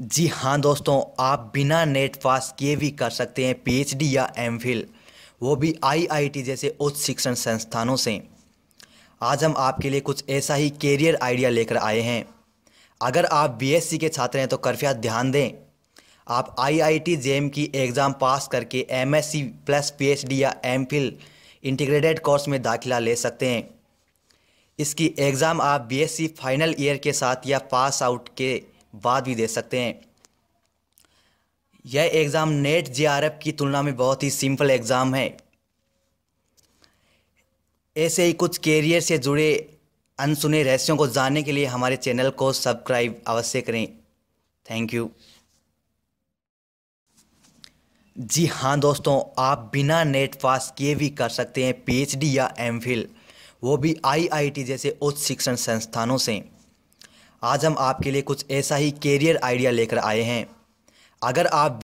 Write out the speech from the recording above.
जी हाँ दोस्तों आप बिना नेट पास किए भी कर सकते हैं पीएचडी या एमफिल वो भी आईआईटी जैसे उच्च शिक्षण संस्थानों से आज हम आपके लिए कुछ ऐसा ही कैरियर आइडिया लेकर आए हैं अगर आप बीएससी के छात्र हैं तो कृपया ध्यान दें आप आईआईटी जेएम की एग्ज़ाम पास करके एमएससी प्लस पीएचडी या एमफिल इंटीग्रेटेड कोर्स में दाखिला ले सकते हैं इसकी एग्ज़ाम आप बीएससी फाइनल ईयर के साथ या पास आउट के बाद भी दे सकते हैं यह एग्ज़ाम नेट जे की तुलना में बहुत ही सिंपल एग्ज़ाम है ऐसे ही कुछ कैरियर से जुड़े अनसुने रहस्यों को जानने के लिए हमारे चैनल को सब्सक्राइब अवश्य करें थैंक यू जी हाँ दोस्तों आप बिना नेट पास किए भी कर सकते हैं पीएचडी या एमफिल वो भी आईआईटी जैसे उच्च शिक्षण संस्थानों से आज हम आपके लिए कुछ ऐसा ही कैरियर आइडिया लेकर आए हैं अगर आप